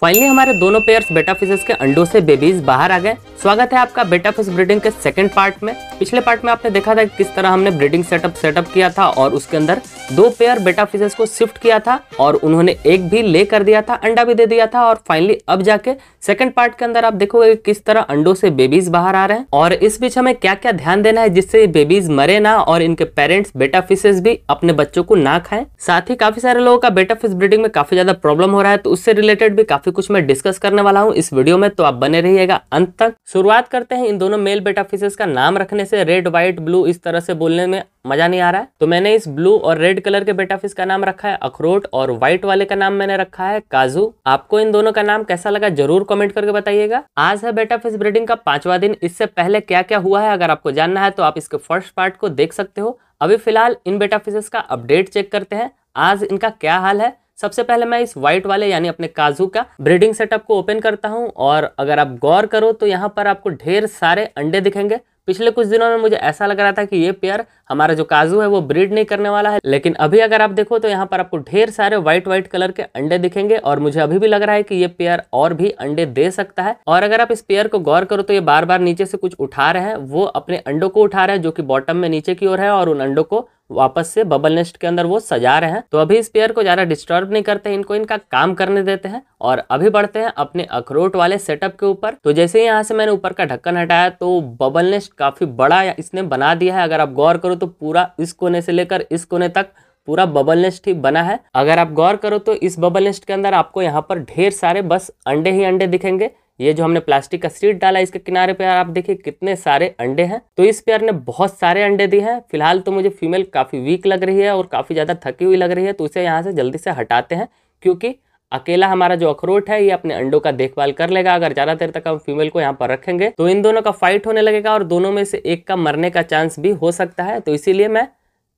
finally हमारे दोनों pairs बेटा फिशेस के अंडों से बेबीज बाहर आ गए स्वागत है आपका बेटा फिश ब्रीडिंग के सेकंड पार्ट में पिछले पार्ट में आपने देखा था कि किस तरह हमने ब्रीडिंग सेटअप सेटअप किया था और उसके अंदर दो पेयर बेटा फिशेस को शिफ्ट किया था और उन्होंने एक भी ले कर दिया था अंडा भी दे दिया था और फाइनली अब जाके सेकंड पार्ट के अंदर आप देखोगे किस तरह अंडो से बेबीज बाहर आ रहे हैं और इस बीच हमें क्या क्या ध्यान देना है जिससे बेबीज मरे ना और इनके पेरेंट्स बेटा फिशेस भी अपने बच्चों को ना खाए साथ ही काफी सारे लोगों का बेटा फिश ब्रीडिंग में काफी ज्यादा प्रॉब्लम हो रहा है तो उससे रिलेटेड भी काफी काफी कुछ मैं डिस्कस करने वाला हूँ इस वीडियो में तो आप बने रहिएगा अंत तक शुरुआत करते हैं इन दोनों मेल बेटा का नाम रखने से रेड व्हाइट ब्लू इस तरह से बोलने में मजा नहीं आ रहा है तो मैंने इस ब्लू और रेड कलर के बेटा का नाम रखा है अखरोट और व्हाइट वाले का नाम मैंने रखा है काजू आपको इन दोनों का नाम कैसा लगा जरूर कॉमेंट करके बताइएगा आज है बेटा फिश ब्रीडिंग का पांचवा दिन इससे पहले क्या क्या हुआ है अगर आपको जानना है तो आप इसके फर्स्ट पार्ट को देख सकते हो अभी फिलहाल इन बेटा फिशेस का अपडेट चेक करते हैं आज इनका क्या हाल है सबसे पहले मैं इस व्हाइट वाले यानी अपने काजू का ब्रीडिंग सेटअप को ओपन करता हूँ और अगर आप गौर करो तो यहाँ पर आपको ढेर सारे अंडे दिखेंगे पिछले कुछ दिनों में मुझे ऐसा लग रहा था कि ये पेयर हमारा जो काजू है वो ब्रीड नहीं करने वाला है लेकिन अभी अगर आप देखो तो यहाँ पर आपको ढेर सारे व्हाइट व्हाइट कलर के अंडे दिखेंगे और मुझे अभी भी लग रहा है कि ये पेयर और भी अंडे दे सकता है और अगर आप इस पेयर को गौर करो तो ये बार बार नीचे से कुछ उठा रहे हैं वो अपने अंडों को उठा रहे हैं जो कि बॉटम में नीचे की ओर है और उन अंडों को वापस से बबल नेस्ट के अंदर वो सजा रहे हैं तो अभी इस पेयर को ज़्यादा डिस्टर्ब नहीं करते इनको इनका काम करने देते हैं और अभी बढ़ते हैं अपने अखरोट वाले सेटअप के ऊपर तो जैसे ही यहाँ से मैंने ऊपर का ढक्कन हटाया तो बबल नेस्ट काफ़ी बड़ा इसने बना दिया है अगर आप गौर करो तो पूरा इस कोने से लेकर इस कोने तक पूरा बबल नेस्ट ही बना है अगर आप गौर करो तो इस बबल नेस्ट के अंदर आपको यहाँ पर ढेर सारे बस अंडे ही अंडे दिखेंगे ये जो हमने प्लास्टिक का सीट डाला इसके किनारे पे आप देखिए कितने सारे अंडे हैं तो इस पेयर ने बहुत सारे अंडे दिए हैं फिलहाल तो मुझे फीमेल काफ़ी वीक लग रही है और काफ़ी ज़्यादा थकी हुई लग रही है तो इसे यहाँ से जल्दी से हटाते हैं क्योंकि अकेला हमारा जो अखरोट है ये अपने अंडों का देखभाल कर लेगा अगर ज़्यादा देर तक हम फीमेल को यहाँ पर रखेंगे तो इन दोनों का फाइट होने लगेगा और दोनों में से एक का मरने का चांस भी हो सकता है तो इसीलिए मैं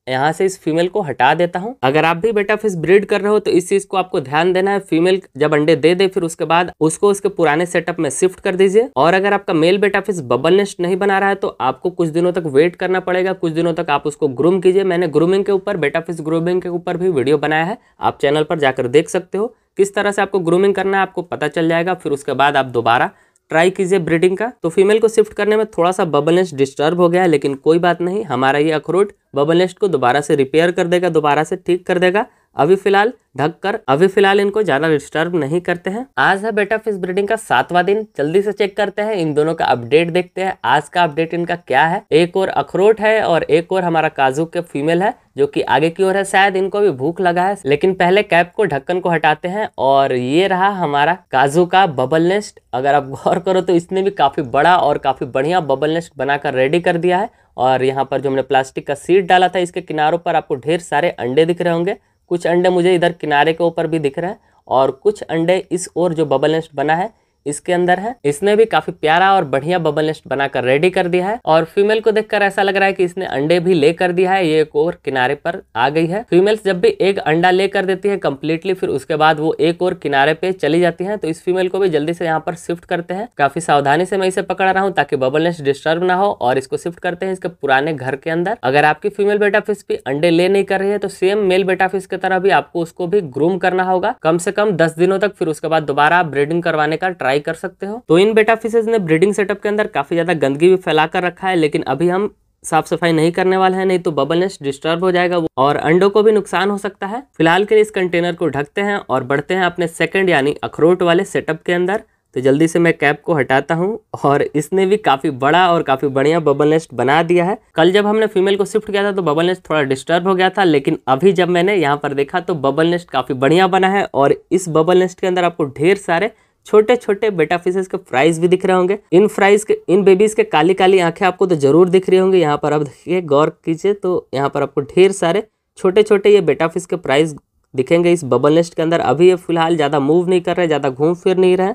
यहाँ से इस फीमेल को हटा देता हूँ अगर आप भी बेटा फिश ब्रीड कर रहे हो तो इस चीज को आपको ध्यान देना है फीमेल जब अंडे दे दे फिर उसके बाद उसको उसके पुराने सेटअप में शिफ्ट कर दीजिए और अगर आपका मेल बेटा फिश बबल नेस्ट नहीं बना रहा है तो आपको कुछ दिनों तक वेट करना पड़ेगा कुछ दिनों तक आप उसको ग्रूम कीजिए मैंने ग्रूमिंग के ऊपर बेटा फिश ग्रूमिंग के ऊपर भी वीडियो बनाया है आप चैनल पर जाकर देख सकते हो किस तरह से आपको ग्रूमिंग करना है आपको पता चल जाएगा फिर उसके बाद आप दोबारा ट्राई कीजिए ब्रीडिंग का तो फीमेल को शिफ्ट करने में थोड़ा सा बबलनेस डिस्टर्ब हो गया है लेकिन कोई बात नहीं हमारा ये अखरोट बबल नेस्ट को दोबारा से रिपेयर कर देगा दोबारा से ठीक कर देगा अभी फिलहाल ढक कर अभी फिलहाल इनको ज़्यादा डिस्टर्ब नहीं करते हैं आज है बेटा फिश ब्रीडिंग का सातवां दिन जल्दी से चेक करते हैं इन दोनों का अपडेट देखते हैं आज का अपडेट इनका क्या है एक और अखरोट है और एक और हमारा काजू के फीमेल है जो कि आगे की ओर है शायद इनको भी भूख लगा है लेकिन पहले कैप को ढक्कन को हटाते हैं और ये रहा हमारा काजू का बबल नेस्ट अगर आप गौर करो तो इसने भी काफ़ी बड़ा और काफ़ी बढ़िया बबल नेस्ट बनाकर रेडी कर दिया है और यहाँ पर जो हमने प्लास्टिक का सीट डाला था इसके किनारों पर आपको ढेर सारे अंडे दिख रहे होंगे कुछ अंडे मुझे इधर किनारे के ऊपर भी दिख रहे हैं और कुछ अंडे इस ओर जो बबल नेस्ट बना है इसके अंदर है इसने भी काफी प्यारा और बढ़िया बबल नेस्ट बनाकर रेडी कर दिया है और फीमेल को देखकर ऐसा लग रहा है कि इसने अंडे भी ले कर दिया है ये एक और किनारे पर आ गई है फीमेल्स जब भी एक अंडा ले कर देती है कम्प्लीटली फिर उसके बाद वो एक और किनारे पे चली जाती है तो इस फीमेल को भी जल्दी से यहाँ पर शिफ्ट करते हैं काफी सावधानी से मैं इसे पकड़ रहा हूँ ताकि बबल नेस्ट डिस्टर्ब ना हो और इसको शिफ्ट करते हैं इसके पुराने घर के अंदर अगर आपकी फीमेल बेटा फिश भी अंडे ले नहीं कर रही है तो सेम मेल बेटा फिश की तरह भी आपको उसको भी ग्रूम करना होगा कम से कम दस दिनों तक फिर उसके बाद दोबारा ब्रीडिंग करवाने का ट्राई ट्राई कर सकते हो तो इन बेटा फिशेज ने ब्रीडिंग सेटअप के अंदर काफी ज्यादा गंदगी भी फैला कर रखा है लेकिन अभी हम साफ सफाई नहीं करने वाले हैं नहीं तो बबल नेस्ट डिस्टर्ब हो जाएगा वो और अंडों को भी नुकसान हो सकता है फिलहाल के लिए इस कंटेनर को ढकते हैं और बढ़ते हैं अपने सेकंड यानी अखरोट वाले सेटअप के अंदर तो जल्दी से मैं कैप को हटाता हूँ और इसने भी काफ़ी बड़ा और काफ़ी बढ़िया बबल नेस्ट बना दिया है कल जब हमने फीमेल को शिफ्ट किया था तो बबल नेस्ट थोड़ा डिस्टर्ब हो गया था लेकिन अभी जब मैंने यहाँ पर देखा तो बबल नेस्ट काफ़ी बढ़िया बना है और इस बबल नेस्ट के अंदर आपको ढेर सारे छोटे छोटे बेटा फिशेस के फ्राइज भी दिख रहे होंगे इन फ्राइज के इन बेबीज के काली काली आंखें आपको तो जरूर दिख रही होंगी यहाँ पर आप देखिए गौर कीजिए तो यहाँ पर आपको ढेर सारे छोटे छोटे ये बेटा फिश के प्राइस दिखेंगे इस बबल नेस्ट के अंदर अभी ये फिलहाल ज़्यादा मूव नहीं कर रहे ज़्यादा घूम फिर नहीं रहे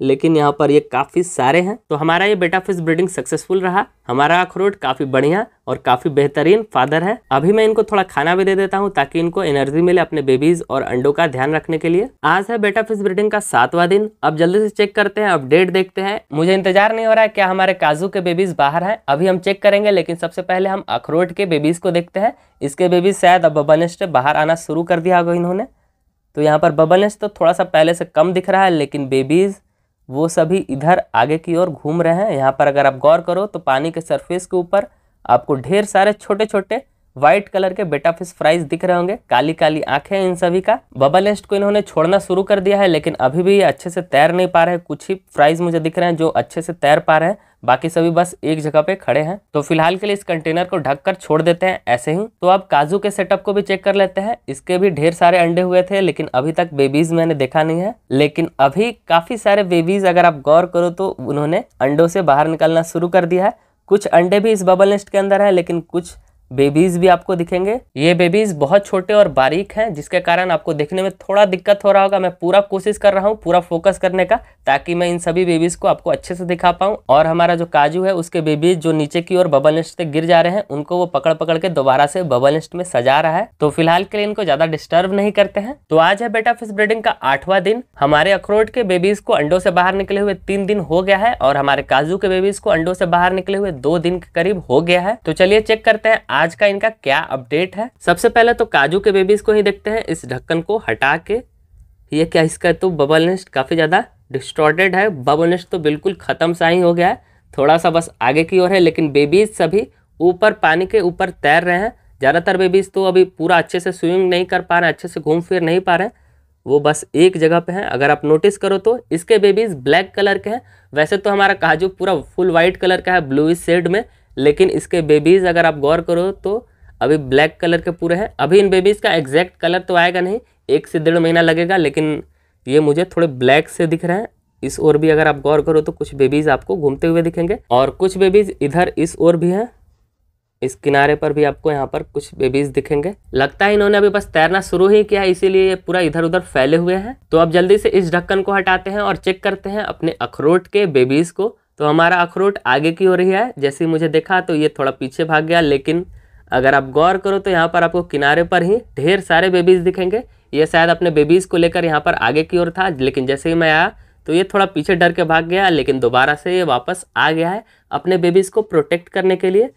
लेकिन यहाँ पर ये काफ़ी सारे हैं तो हमारा ये बेटा फिश ब्रीडिंग सक्सेसफुल रहा हमारा अखरोट काफ़ी बढ़िया और काफ़ी बेहतरीन फादर है अभी मैं इनको थोड़ा खाना भी दे देता हूँ ताकि इनको एनर्जी मिले अपने बेबीज और अंडों का ध्यान रखने के लिए आज है बेटा फिश ब्रीडिंग का सातवां दिन अब जल्दी से चेक करते हैं अपडेट देखते हैं मुझे इंतजार नहीं हो रहा है क्या हमारे काजू के बेबीज बाहर हैं अभी हम चेक करेंगे लेकिन सबसे पहले हम अखरोट के बेबीज को देखते हैं इसके बेबीज शायद अब बबनेस्ट बाहर आना शुरू कर दिया होगा इन्होंने तो यहाँ पर बबनेस्ट तो थोड़ा सा पहले से कम दिख रहा है लेकिन बेबीज़ वो सभी इधर आगे की ओर घूम रहे हैं यहाँ पर अगर आप गौर करो तो पानी के सरफेस के ऊपर आपको ढेर सारे छोटे छोटे व्हाइट कलर के बेटा फिश फ्राइज दिख रहे होंगे काली काली आंखें इन सभी का बबल नेस्ट को इन्होंने छोड़ना शुरू कर दिया है लेकिन अभी भी ये अच्छे से तैर नहीं पा रहे हैं कुछ ही फ्राइज मुझे दिख रहे हैं जो अच्छे से तैर पा रहे हैं बाकी सभी बस एक जगह पे खड़े हैं तो फिलहाल के लिए इस कंटेनर को ढककर छोड़ देते हैं ऐसे ही तो अब काजू के सेटअप को भी चेक कर लेते हैं इसके भी ढेर सारे अंडे हुए थे लेकिन अभी तक बेबीज मैंने देखा नहीं है लेकिन अभी काफी सारे बेबीज अगर आप गौर करो तो उन्होंने अंडों से बाहर निकलना शुरू कर दिया है कुछ अंडे भी इस बबल नेस्ट के अंदर है लेकिन कुछ बेबीज़ भी आपको दिखेंगे ये बेबीज़ बहुत छोटे और बारीक हैं जिसके कारण आपको देखने में थोड़ा दिक्कत हो रहा होगा मैं पूरा कोशिश कर रहा हूँ पूरा फोकस करने का ताकि मैं इन सभी बेबीज़ को आपको अच्छे से दिखा पाऊँ और हमारा जो काजू है उसके बेबीज़ जो नीचे की ओर बबल नेस्ट से गिर जा रहे हैं उनको वो पकड़ पकड़ के दोबारा से बबल नेस्ट में सजा रहा है तो फिलहाल के लिए इनको ज़्यादा डिस्टर्ब नहीं करते हैं तो आज है बेटा फिश ब्रीडिंग का आठवां दिन हमारे अखरोट के बेबीज़ को अंडो से बाहर निकले हुए तीन दिन हो गया है और हमारे काजू के बेबीज़ को अंडो से बाहर निकले हुए दो दिन के करीब हो गया है तो चलिए चेक करते हैं आज का इनका क्या अपडेट है सबसे पहले तो काजू के बेबीज को ही देखते हैं इस ढक्कन को हटा के ये क्या इसका तो बबल नेस्ट काफ़ी ज़्यादा डिस्टॉर्टेड है बबल नेस्ट तो बिल्कुल ख़त्म सा ही हो गया है थोड़ा सा बस आगे की ओर है लेकिन बेबीज सभी ऊपर पानी के ऊपर तैर रहे हैं ज़्यादातर बेबीज़ तो अभी पूरा अच्छे से स्विमिंग नहीं कर पा रहे अच्छे से घूम फिर नहीं पा रहे वो बस एक जगह पे हैं अगर आप नोटिस करो तो इसके बेबीज़ ब्लैक कलर के हैं वैसे तो हमारा काजू पूरा फुल वाइट कलर का है ब्लूइ शेड में लेकिन इसके बेबीज़ अगर आप गौर करो तो अभी ब्लैक कलर के पूरे हैं अभी इन बेबीज़ का एग्जैक्ट कलर तो आएगा नहीं एक से डेढ़ महीना लगेगा लेकिन ये मुझे थोड़े ब्लैक से दिख रहे हैं इस ओर भी अगर आप गौर करो तो कुछ बेबीज़ आपको घूमते हुए दिखेंगे और कुछ बेबीज़ इधर इस ओर भी हैं इस किनारे पर भी आपको यहाँ पर कुछ बेबीज दिखेंगे लगता है इन्होंने अभी बस तैरना शुरू ही किया है इसीलिए पूरा इधर उधर फैले हुए हैं तो अब जल्दी से इस ढक्कन को हटाते हैं और चेक करते हैं अपने अखरोट के बेबीज को तो हमारा अखरोट आगे की हो रही है जैसे ही मुझे देखा तो ये थोड़ा पीछे भाग गया लेकिन अगर आप गौर करो तो यहाँ पर आपको किनारे पर ही ढेर सारे बेबीज़ दिखेंगे ये शायद अपने बेबीज़ को लेकर यहाँ पर आगे की ओर था लेकिन जैसे ही मैं आया तो ये थोड़ा पीछे डर के भाग गया लेकिन दोबारा से ये वापस आ गया है अपने बेबीज़ को प्रोटेक्ट करने के लिए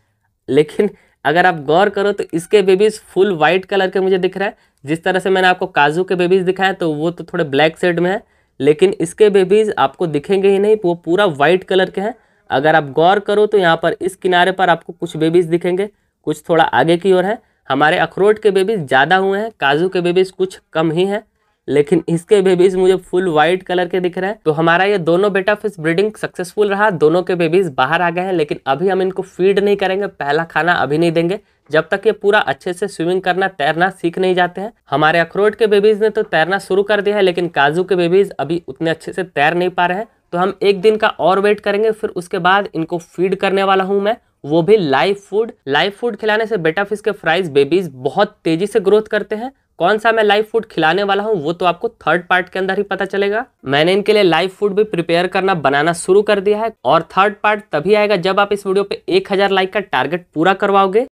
लेकिन अगर आप गौर करो तो इसके बेबीज़ फुल वाइट कलर के मुझे दिख रहा है जिस तरह से मैंने आपको काजू के बेबीज़ दिखाए तो वो तो थोड़े ब्लैक सेड में है लेकिन इसके बेबीज़ आपको दिखेंगे ही नहीं वो पूरा वाइट कलर के हैं अगर आप गौर करो तो यहाँ पर इस किनारे पर आपको कुछ बेबीज़ दिखेंगे कुछ थोड़ा आगे की ओर है हमारे अखरोट के बेबीज़ ज़्यादा हुए हैं काजू के बेबीज़ कुछ कम ही हैं लेकिन इसके बेबीज़ मुझे फुल वाइट कलर के दिख रहे हैं तो हमारा ये दोनों बेटा फिश ब्रीडिंग सक्सेसफुल रहा दोनों के बेबीज़ बाहर आ गए हैं लेकिन अभी हम इनको फीड नहीं करेंगे पहला खाना अभी नहीं देंगे जब तक ये पूरा अच्छे से स्विमिंग करना तैरना सीख नहीं जाते हैं हमारे अखरोट के बेबीज ने तो तैरना शुरू कर दिया है लेकिन काजू के बेबीज अभी उतने अच्छे से तैर नहीं पा रहे हैं तो हम एक दिन का और वेट करेंगे फिर उसके बाद इनको फीड करने वाला हूँ मैं वो भी लाइव फूड लाइव फूड खिलाने से बेटा फिश के फ्राइज बेबीज बहुत तेजी से ग्रोथ करते हैं कौन सा मैं लाइव फूड खिलाने वाला हूँ वो तो आपको थर्ड पार्ट के अंदर ही पता चलेगा मैंने इनके लिए लाइव फूड भी प्रिपेयर करना बनाना शुरू कर दिया है और थर्ड पार्ट तभी आएगा जब आप इस वीडियो पे 1000 लाइक का टारगेट पूरा करवाओगे